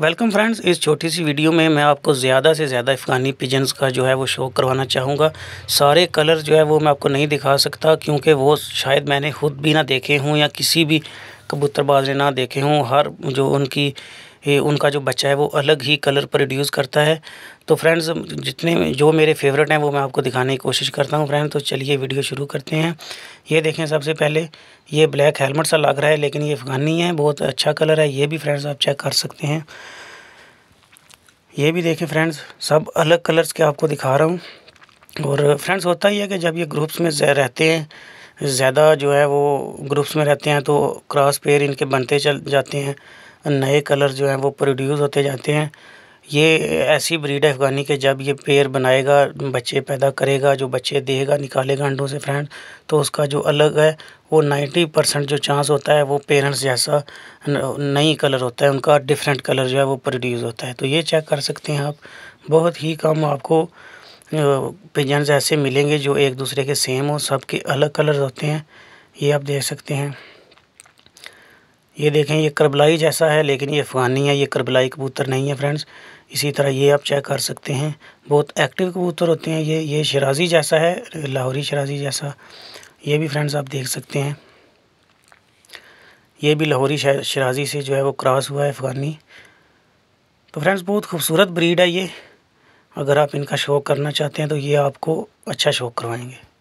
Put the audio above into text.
welcome friends इस छोटी सी video में मैं आपको ज़्यादा से ज़्यादा अफ़गानी पिजन्स का जो है वो शो करवाना चाहूँगा सारे कलर जो है वो मैं आपको नहीं दिखा सकता क्योंकि वो शायद मैंने खुद भी ना देखे हों या किसी भी कबूतरबाज ने ना देखे हों हर जो उनकी ये उनका जो बच्चा है वो अलग ही कलर प्रोड्यूस करता है तो फ्रेंड्स जितने जो मेरे फेवरेट हैं वो मैं आपको दिखाने की कोशिश करता हूँ फ्रेंड तो चलिए वीडियो शुरू करते हैं ये देखें सबसे पहले ये ब्लैक हेलमेट सा लग रहा है लेकिन ये अफगानी है बहुत अच्छा कलर है ये भी फ्रेंड्स आप चेक कर सकते हैं ये भी देखें फ्रेंड्स सब अलग कलर्स के आपको दिखा रहा हूँ और फ्रेंड्स होता ही है कि जब ये ग्रुप्स में रहते हैं ज़्यादा जो है वो ग्रुप्स में रहते हैं तो क्रॉस पेयर इनके बनते चल जाते हैं नए कलर जो हैं वो प्रोड्यूस होते जाते हैं ये ऐसी ब्रीड है अफ़गानी के जब ये पेयर बनाएगा बच्चे पैदा करेगा जो बच्चे देगा निकालेगा अंडों से फ्रेंड तो उसका जो अलग है वो नाइन्टी परसेंट जो चांस होता है वो पेरेंट्स जैसा नई कलर होता है उनका डिफरेंट कलर जो है वो प्रोड्यूस होता है तो ये चेक कर सकते हैं आप बहुत ही कम आपको पिजन्स ऐसे मिलेंगे जो एक दूसरे के सेम हो सबके अलग कलर होते हैं ये आप देख सकते हैं ये देखें ये करबलाई जैसा है लेकिन ये अफ़गानी है ये करबलाई कबूतर नहीं है फ्रेंड्स इसी तरह ये आप चेक कर सकते हैं बहुत एक्टिव कबूतर होते हैं ये ये शराजी जैसा है लाहौरी शराजी जैसा ये भी फ्रेंड्स आप देख सकते हैं ये भी लाहौरी शराजी से जो है वो क्रॉस हुआ है अफ़गानी तो फ्रेंड्स बहुत खूबसूरत ब्रीड है ये अगर आप इनका शौक करना चाहते हैं तो ये आपको अच्छा शौक करवाएंगे